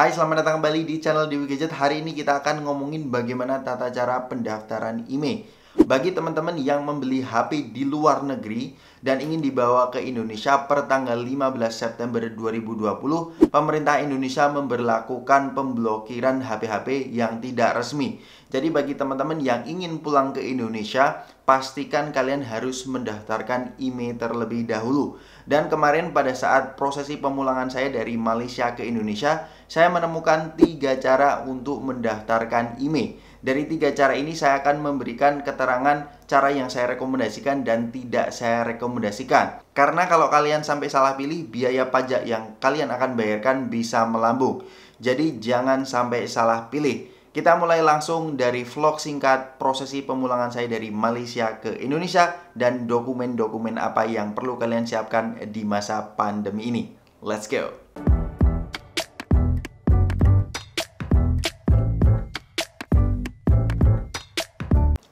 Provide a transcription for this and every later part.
Hai, selamat datang kembali di channel Dewi Gadget. Hari ini kita akan ngomongin bagaimana tata cara pendaftaran IMEI. Bagi teman-teman yang membeli HP di luar negeri dan ingin dibawa ke Indonesia per tanggal 15 September 2020, pemerintah Indonesia memberlakukan pemblokiran HP-HP yang tidak resmi. Jadi bagi teman-teman yang ingin pulang ke Indonesia, pastikan kalian harus mendaftarkan IMEI terlebih dahulu. Dan kemarin pada saat prosesi pemulangan saya dari Malaysia ke Indonesia, saya menemukan tiga cara untuk mendaftarkan IMEI. Dari tiga cara ini saya akan memberikan keterangan cara yang saya rekomendasikan dan tidak saya rekomendasikan. Karena kalau kalian sampai salah pilih, biaya pajak yang kalian akan bayarkan bisa melambung. Jadi jangan sampai salah pilih. Kita mulai langsung dari vlog singkat prosesi pemulangan saya dari Malaysia ke Indonesia dan dokumen-dokumen apa yang perlu kalian siapkan di masa pandemi ini. Let's go!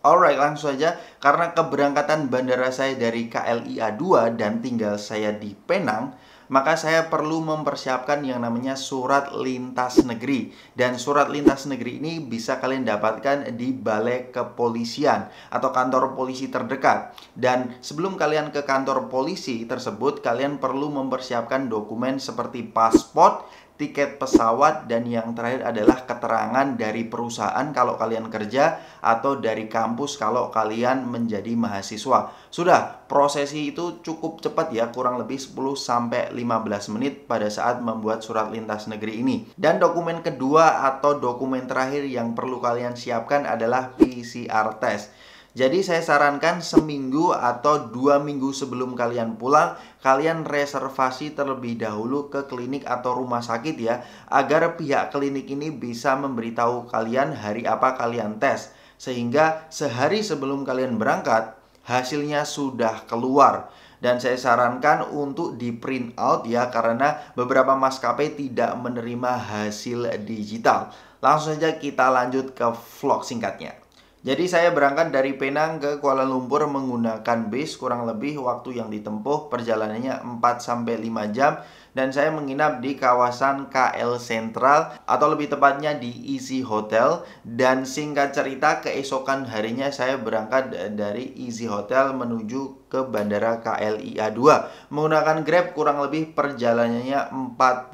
Alright, langsung aja karena keberangkatan bandara saya dari KLIA 2 dan tinggal saya di Penang, maka saya perlu mempersiapkan yang namanya surat lintas negeri. Dan surat lintas negeri ini bisa kalian dapatkan di Balai Kepolisian atau kantor polisi terdekat. Dan sebelum kalian ke kantor polisi tersebut, kalian perlu mempersiapkan dokumen seperti paspor tiket pesawat, dan yang terakhir adalah keterangan dari perusahaan kalau kalian kerja atau dari kampus kalau kalian menjadi mahasiswa. Sudah, prosesi itu cukup cepat ya, kurang lebih 10 sampai 15 menit pada saat membuat surat lintas negeri ini. Dan dokumen kedua atau dokumen terakhir yang perlu kalian siapkan adalah PCR test. Jadi saya sarankan seminggu atau dua minggu sebelum kalian pulang, kalian reservasi terlebih dahulu ke klinik atau rumah sakit ya, agar pihak klinik ini bisa memberitahu kalian hari apa kalian tes. Sehingga sehari sebelum kalian berangkat, hasilnya sudah keluar dan saya sarankan untuk di print out ya karena beberapa maskapai tidak menerima hasil digital. Langsung saja kita lanjut ke vlog singkatnya. Jadi saya berangkat dari Penang ke Kuala Lumpur menggunakan bis kurang lebih waktu yang ditempuh perjalanannya 4 sampai 5 jam dan saya menginap di kawasan KL Central atau lebih tepatnya di Easy Hotel dan singkat cerita keesokan harinya saya berangkat eh, dari Easy Hotel menuju ke Bandara KLIA 2 menggunakan Grab kurang lebih perjalanannya 45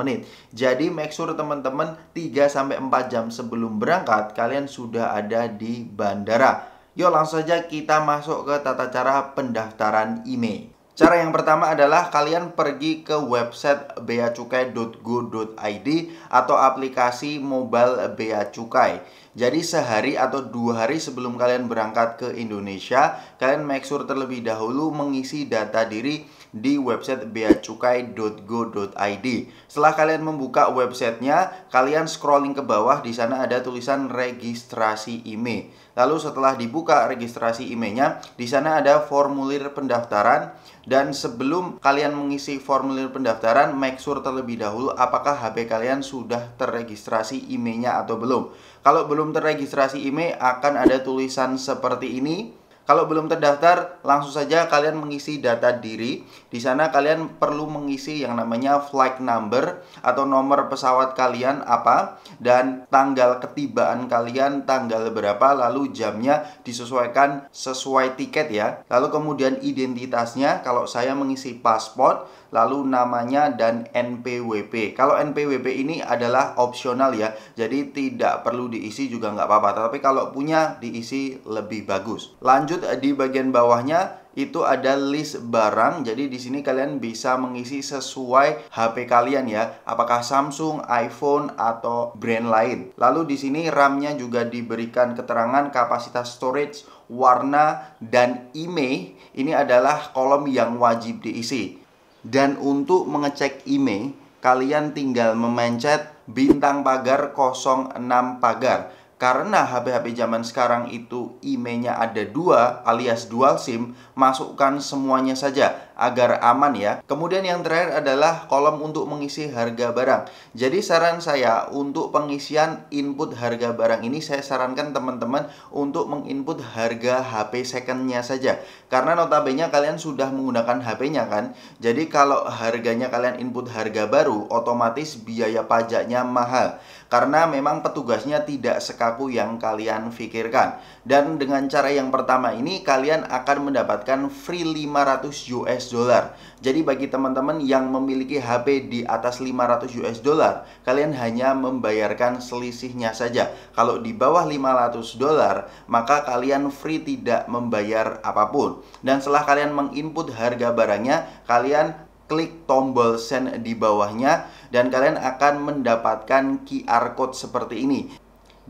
menit. Jadi make sure teman-teman 3 4 jam sebelum berangkat kalian sudah ada di bandara. Yuk langsung saja kita masuk ke tata cara pendaftaran IMEI. Cara yang pertama adalah kalian pergi ke website beacukai.go.id atau aplikasi mobile beacukai. Jadi sehari atau dua hari sebelum kalian berangkat ke Indonesia, kalian make sure terlebih dahulu mengisi data diri di website beacukai.go.id. Setelah kalian membuka websitenya, kalian scrolling ke bawah di sana ada tulisan registrasi IMEI. Lalu setelah dibuka registrasi emailnya, di sana ada formulir pendaftaran dan sebelum kalian mengisi formulir pendaftaran, make sure terlebih dahulu apakah HP kalian sudah terregistrasi emailnya atau belum. Kalau belum terregistrasi email, akan ada tulisan seperti ini kalau belum terdaftar, langsung saja kalian mengisi data diri. Di sana kalian perlu mengisi yang namanya flight number atau nomor pesawat kalian apa dan tanggal ketibaan kalian tanggal berapa lalu jamnya disesuaikan sesuai tiket ya. Lalu kemudian identitasnya kalau saya mengisi paspor lalu namanya dan NPWP. Kalau NPWP ini adalah opsional ya, jadi tidak perlu diisi juga nggak apa-apa. Tapi kalau punya diisi lebih bagus. Lanjut eh, di bagian bawahnya itu ada list barang. Jadi di sini kalian bisa mengisi sesuai HP kalian ya, apakah Samsung, iPhone atau brand lain. Lalu di sini RAM-nya juga diberikan keterangan kapasitas storage, warna dan IMEI. E. Ini adalah kolom yang wajib diisi. Dan untuk mengecek IMEI, e, kalian tinggal memencet bintang pagar 06 pagar. Karena HP-HP zaman sekarang itu IMEI-nya ada dua alias dual SIM, masukkan semuanya saja agar aman ya. Kemudian yang terakhir adalah kolom untuk mengisi harga barang. Jadi saran saya untuk pengisian input harga barang ini saya sarankan teman-teman untuk menginput harga HP secondnya saja. Karena notabene kalian sudah menggunakan HP-nya kan. Jadi kalau harganya kalian input harga baru otomatis biaya pajaknya mahal. Karena memang petugasnya tidak sekaku yang kalian pikirkan. Dan dengan cara yang pertama ini kalian akan mendapatkan free 500 US dolar. Jadi bagi teman-teman yang memiliki HP di atas 500 US dollar, kalian hanya membayarkan selisihnya saja. Kalau di bawah 500 dollar, maka kalian free tidak membayar apapun. Dan setelah kalian menginput harga barangnya, kalian klik tombol send di bawahnya dan kalian akan mendapatkan QR code seperti ini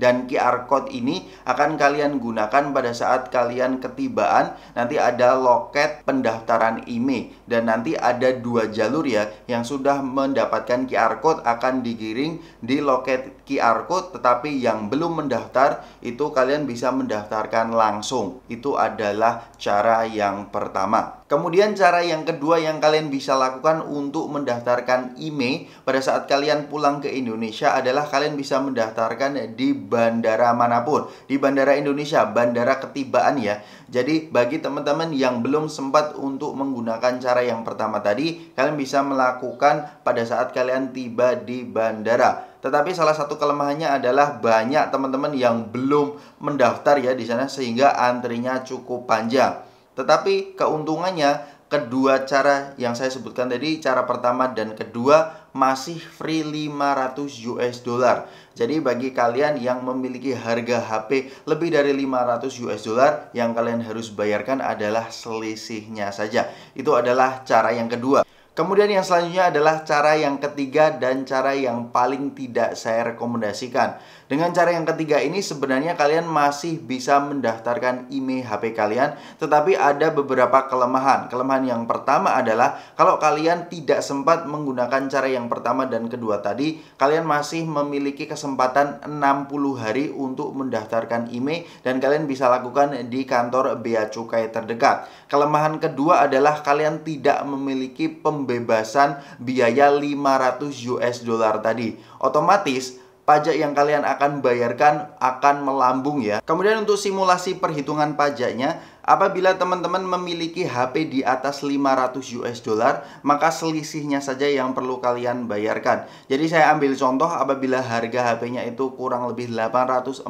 dan QR code ini akan kalian gunakan pada saat kalian ketibaan nanti ada loket pendaftaran IMEI dan nanti ada dua jalur ya yang sudah mendapatkan QR code akan digiring di loket QR code tetapi yang belum mendaftar itu kalian bisa mendaftarkan langsung itu adalah cara yang pertama Kemudian cara yang kedua yang kalian bisa lakukan untuk mendaftarkan IMEI e pada saat kalian pulang ke Indonesia adalah kalian bisa mendaftarkan di bandara manapun. Di bandara Indonesia, bandara ketibaan ya. Jadi bagi teman-teman yang belum sempat untuk menggunakan cara yang pertama tadi, kalian bisa melakukan pada saat kalian tiba di bandara. Tetapi salah satu kelemahannya adalah banyak teman-teman yang belum mendaftar ya di sana sehingga antrinya cukup panjang. Tetapi keuntungannya kedua cara yang saya sebutkan tadi, cara pertama dan kedua masih free 500 US dollar. Jadi bagi kalian yang memiliki harga HP lebih dari 500 US dollar, yang kalian harus bayarkan adalah selisihnya saja. Itu adalah cara yang kedua. Kemudian yang selanjutnya adalah cara yang ketiga dan cara yang paling tidak saya rekomendasikan. Dengan cara yang ketiga ini sebenarnya kalian masih bisa mendaftarkan IMEI HP kalian, tetapi ada beberapa kelemahan. Kelemahan yang pertama adalah kalau kalian tidak sempat menggunakan cara yang pertama dan kedua tadi, kalian masih memiliki kesempatan 60 hari untuk mendaftarkan IMEI dan kalian bisa lakukan di kantor Bea Cukai terdekat. Kelemahan kedua adalah kalian tidak memiliki pembebasan biaya 500 US dollar tadi. Otomatis pajak yang kalian akan bayarkan akan melambung ya. Kemudian untuk simulasi perhitungan pajaknya, Apabila teman-teman memiliki HP di atas 500 US dollar, maka selisihnya saja yang perlu kalian bayarkan. Jadi saya ambil contoh apabila harga HP-nya itu kurang lebih 848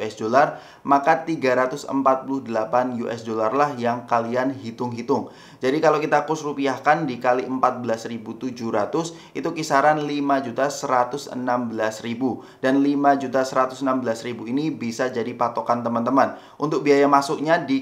US dollar, maka 348 US dollar lah yang kalian hitung-hitung. Jadi kalau kita kurs rupiahkan dikali 14.700 itu kisaran 5.116.000 dan 5.116.000 ini bisa jadi patokan teman-teman. Untuk biaya masuknya di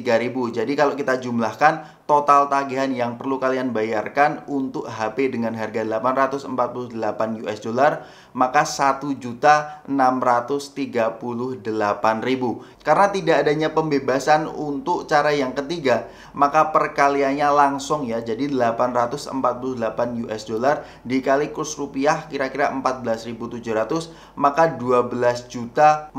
3000. Jadi kalau kita jumlahkan total tagihan yang perlu kalian bayarkan untuk HP dengan harga 848 US dollar maka 1.638.000 karena tidak adanya pembebasan untuk cara yang ketiga maka perkaliannya langsung ya jadi 848 US dollar dikali kurs rupiah kira-kira 14.700 maka 12.466.000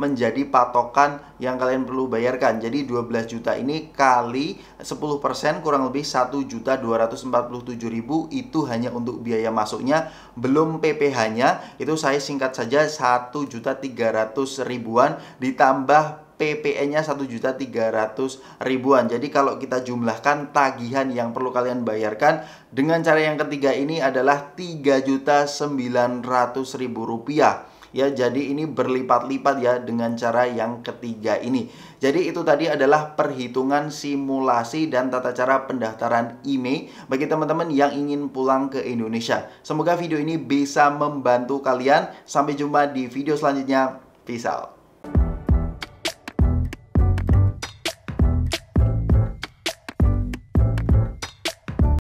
menjadi patokan yang kalian perlu bayarkan jadi 12 juta ini kali 10% kurang lebih 1.247.000 itu hanya untuk biaya masuknya belum PPh-nya itu saya singkat saja 1.300 ribuan ditambah PPN-nya 1.300 ribuan. Jadi kalau kita jumlahkan tagihan yang perlu kalian bayarkan dengan cara yang ketiga ini adalah 3.900.000 rupiah ya jadi ini berlipat-lipat ya dengan cara yang ketiga ini jadi itu tadi adalah perhitungan simulasi dan tata cara pendaftaran IMEI e bagi teman-teman yang ingin pulang ke Indonesia semoga video ini bisa membantu kalian sampai jumpa di video selanjutnya peace out